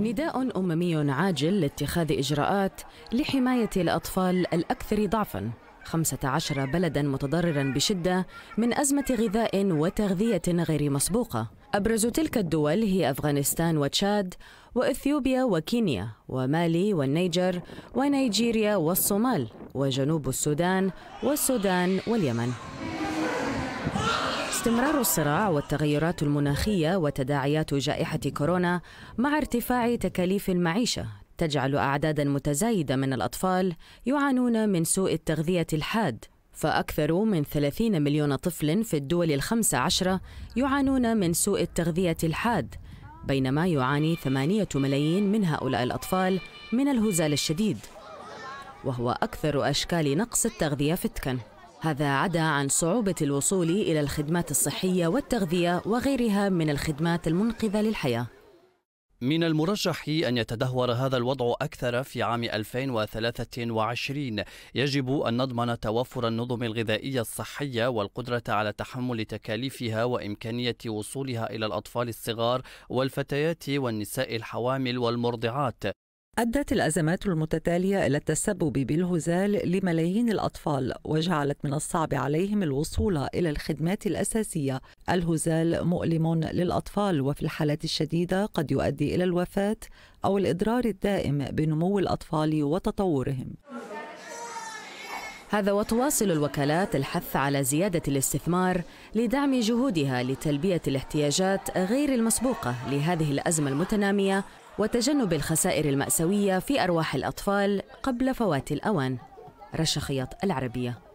نداء أممي عاجل لاتخاذ إجراءات لحماية الأطفال الأكثر ضعفاً 15 بلداً متضرراً بشدة من أزمة غذاء وتغذية غير مسبوقة أبرز تلك الدول هي أفغانستان وتشاد وإثيوبيا وكينيا ومالي والنيجر ونيجيريا والصومال وجنوب السودان والسودان واليمن استمرار الصراع والتغيرات المناخية وتداعيات جائحة كورونا مع ارتفاع تكاليف المعيشة تجعل أعدادا متزايدة من الأطفال يعانون من سوء التغذية الحاد فأكثر من 30 مليون طفل في الدول الخمس عشرة يعانون من سوء التغذية الحاد بينما يعاني 8 ملايين من هؤلاء الأطفال من الهزال الشديد وهو أكثر أشكال نقص التغذية فتكاً هذا عدا عن صعوبة الوصول إلى الخدمات الصحية والتغذية وغيرها من الخدمات المنقذة للحياة من المرجح أن يتدهور هذا الوضع أكثر في عام 2023 يجب أن نضمن توفر النظم الغذائية الصحية والقدرة على تحمل تكاليفها وإمكانية وصولها إلى الأطفال الصغار والفتيات والنساء الحوامل والمرضعات أدت الأزمات المتتالية إلى التسبب بالهزال لملايين الأطفال وجعلت من الصعب عليهم الوصول إلى الخدمات الأساسية الهزال مؤلم للأطفال وفي الحالات الشديدة قد يؤدي إلى الوفاة أو الإضرار الدائم بنمو الأطفال وتطورهم هذا وتواصل الوكالات الحث على زيادة الاستثمار لدعم جهودها لتلبية الاحتياجات غير المسبوقة لهذه الأزمة المتنامية وتجنب الخسائر المأساوية في أرواح الأطفال قبل فوات الأوان رشا خياط العربية